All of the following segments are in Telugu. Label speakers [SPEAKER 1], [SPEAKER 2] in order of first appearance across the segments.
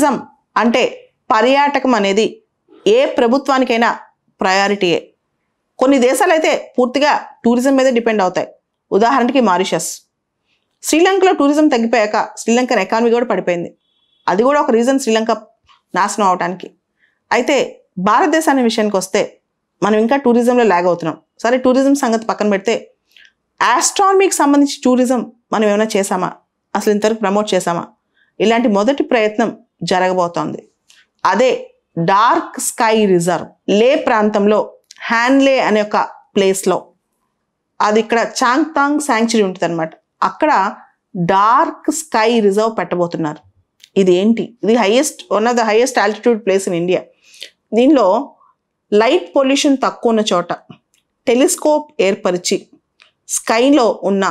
[SPEAKER 1] టూరిజం అంటే పర్యాటకం అనేది ఏ ప్రభుత్వానికైనా ప్రయారిటీయే కొన్ని దేశాలు అయితే పూర్తిగా టూరిజం మీదే డిపెండ్ అవుతాయి ఉదాహరణకి మారిషస్ శ్రీలంకలో టూరిజం తగ్గిపోయాక శ్రీలంకన్ ఎకానమీ కూడా పడిపోయింది అది కూడా ఒక రీజన్ శ్రీలంక నాశనం అవడానికి అయితే భారతదేశాన్ని విషయానికి వస్తే మనం ఇంకా టూరిజంలో లాగ్ అవుతున్నాం సరే టూరిజం సంగతి పక్కన పెడితే ఆస్ట్రానమీకి సంబంధించి టూరిజం మనం ఏమైనా చేసామా అసలు ఇంతవరకు ప్రమోట్ చేసామా ఇలాంటి మొదటి ప్రయత్నం జరగబోతోంది అదే డార్క్ స్కై రిజర్వ్ లే ప్రాంతంలో హ్యాన్లే అనే ఒక ప్లేస్లో అది ఇక్కడ చాంగ్తాంగ్ శాంక్చురీ ఉంటుంది అనమాట అక్కడ డార్క్ స్కై రిజర్వ్ పెట్టబోతున్నారు ఇది ఏంటి ఇది highest one of the highest altitude place in India దీనిలో లైట్ పొల్యూషన్ తక్కువ ఉన్న చోట టెలిస్కోప్ ఏర్పరిచి స్కైలో ఉన్న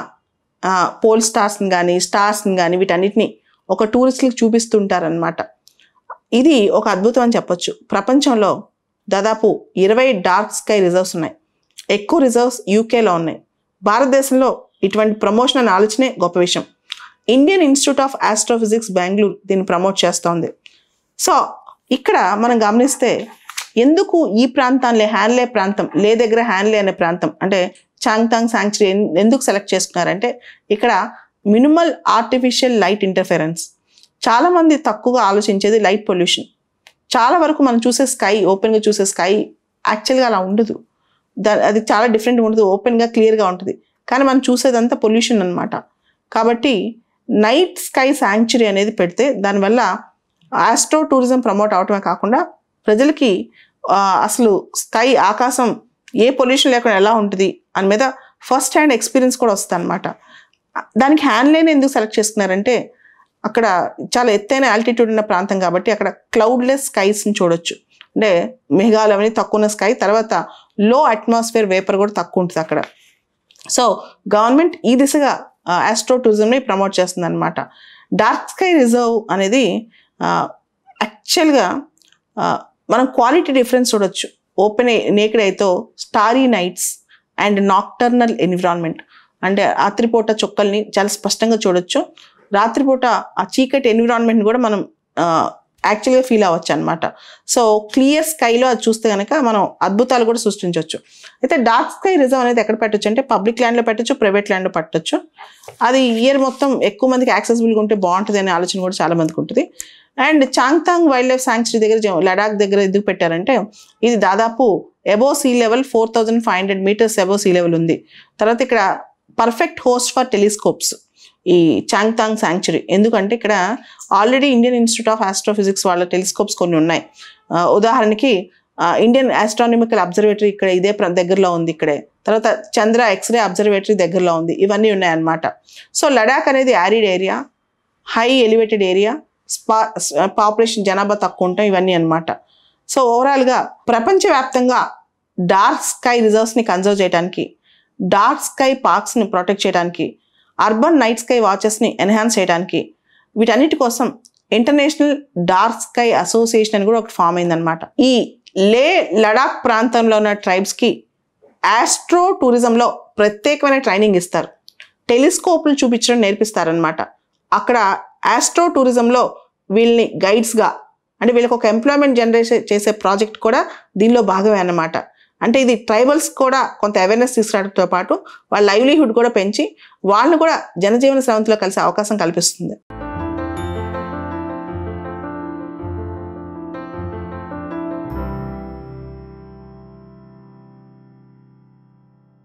[SPEAKER 1] పోల్ స్టార్స్ని కానీ స్టార్స్ని కానీ వీటన్నిటిని ఒక టూరిస్టులకు చూపిస్తుంటారనమాట ఇది ఒక అద్భుతం అని చెప్పొచ్చు ప్రపంచంలో దాదాపు ఇరవై డార్క్ స్కై రిజర్వ్స్ ఉన్నాయి ఎక్కువ రిజర్వ్స్ యూకేలో ఉన్నాయి భారతదేశంలో ఇటువంటి ప్రమోషన్ అని ఆలోచనే గొప్ప విషయం Indian institute of astrophysics Bengaluru దీన్ని ప్రమోట్ చేస్తోంది సో ఇక్కడ మనం గమనిస్తే ఎందుకు ఈ ప్రాంతాన్ని హ్యాన్లే ప్రాంతం లే దగ్గర హ్యాన్లే అనే ప్రాంతం అంటే చాంగ్తాంగ్ శాంక్చురీ ఎందుకు సెలెక్ట్ చేసుకున్నారంటే ఇక్కడ మినిమల్ ఆర్టిఫిషియల్ లైట్ ఇంటర్ఫెరెన్స్ చాలామంది తక్కువగా ఆలోచించేది లైట్ పొల్యూషన్ చాలా వరకు మనం చూసే స్కై ఓపెన్గా చూసే స్కై యాక్చువల్గా అలా ఉండదు అది చాలా డిఫరెంట్గా ఉండదు ఓపెన్గా క్లియర్గా ఉంటుంది కానీ మనం చూసేదంతా పొల్యూషన్ అనమాట కాబట్టి నైట్ స్కై శాంక్చురీ అనేది పెడితే దానివల్ల ఆస్ట్రో టూరిజం ప్రమోట్ అవటమే కాకుండా ప్రజలకి అసలు స్కై ఆకాశం ఏ పొల్యూషన్ లేకుండా ఎలా ఉంటుంది అని మీద ఫస్ట్ హ్యాండ్ ఎక్స్పీరియన్స్ కూడా వస్తుంది అనమాట దానికి లైన్ ఎందుకు సెలెక్ట్ చేసుకున్నారంటే అక్కడ చాలా ఎత్తైన ఆల్టిట్యూడ్ ఉన్న ప్రాంతం కాబట్టి అక్కడ క్లౌడ్లెస్ స్కైస్ని చూడొచ్చు అంటే మేఘాలు అవన్నీ తక్కువ ఉన్న స్కై తర్వాత లో అట్మాస్ఫియర్ వేపర్ కూడా తక్కువ ఉంటుంది అక్కడ సో గవర్నమెంట్ ఈ దిశగా ఆస్ట్రో టూరిజంని ప్రమోట్ చేస్తుంది అనమాట డార్క్ స్కై రిజర్వ్ అనేది యాక్చువల్గా మనం క్వాలిటీ డిఫరెన్స్ చూడొచ్చు ఓపెన్ నేకడైతో starry nights and nocturnal environment అంటే రాత్రిపూట చుక్కల్ని చాలా స్పష్టంగా చూడొచ్చు రాత్రిపూట ఆ చీకటి ఎన్విరాన్మెంట్ని కూడా మనం యాక్చువల్గా ఫీల్ అవ్వచ్చు అనమాట సో క్లియర్ స్కైలో అది చూస్తే కనుక మనం అద్భుతాలు కూడా సృష్టించవచ్చు అయితే డార్క్ స్కై రిజర్వ్ అనేది ఎక్కడ పెట్టచ్చు అంటే పబ్లిక్ ల్యాండ్లో పెట్టచ్చు ప్రైవేట్ ల్యాండ్లో పెట్టచ్చు అది ఇయర్ మొత్తం ఎక్కువ మందికి యాక్సెసిబుల్గా ఉంటే బాగుంటుంది అనే ఆలోచన కూడా చాలా మందికి ఉంటుంది and Changthang wildlife sanctuary దగ్గర లడాక్ దగ్గర ఎందుకు పెట్టారంటే ఇది దాదాపు above sea level four thousand five hundred metres above sea level ఉంది తర్వాత ఇక్కడ పర్ఫెక్ట్ హోస్ట్ ఫర్ టెలిస్కోప్స్ ఈ తాంగ్ శాంక్చురీ ఎందుకంటే ఇక్కడ already Indian institute of astrophysics వాళ్ళ టెలిస్కోప్స్ కొన్ని ఉన్నాయి ఉదాహరణకి ఇండియన్ ఆస్ట్రానమికల్ అబ్జర్వేటరీ ఇక్కడ ఇదే దగ్గరలో ఉంది ఇక్కడే తర్వాత చంద్ర ఎక్స్రే అబ్జర్వేటరీ దగ్గరలో ఉంది ఇవన్నీ ఉన్నాయన్నమాట సో లడాక్ అనేది arid area high elevated area sparse population జనాభా తక్కువ ఉంటాం ఇవన్నీ అనమాట సో ఓవరాల్గా ప్రపంచవ్యాప్తంగా డార్క్ స్కై రిజర్వ్స్ని కన్జర్వ్ చేయడానికి డార్క్ స్కై పార్క్స్ని ప్రొటెక్ట్ చేయడానికి అర్బన్ నైట్ స్కై వాచెస్ని ఎన్హాన్స్ చేయడానికి వీటన్నిటి కోసం ఇంటర్నేషనల్ డార్క్ స్కై అసోసియేషన్ అని కూడా ఒకటి ఫామ్ అయిందనమాట ఈ లే లడాక్ ప్రాంతంలో ఉన్న ట్రైబ్స్కి ఆస్ట్రో టూరిజంలో ప్రత్యేకమైన ట్రైనింగ్ ఇస్తారు టెలిస్కోప్లు చూపించడం నేర్పిస్తారనమాట అక్కడ ఆస్ట్రో టూరిజంలో వీళ్ళని గైడ్స్గా అంటే వీళ్ళకి ఒక ఎంప్లాయ్మెంట్ జనరేషన్ చేసే ప్రాజెక్ట్ కూడా దీనిలో భాగమే అన్నమాట అంటే ఇది ట్రైబల్స్ కూడా కొంత అవేర్నెస్ తీసుకురావడంతో పాటు వాళ్ళ లైవ్లీహుడ్ కూడా పెంచి వాళ్ళను కూడా జనజీవన శ్రవంతిలో కలిసే అవకాశం కల్పిస్తుంది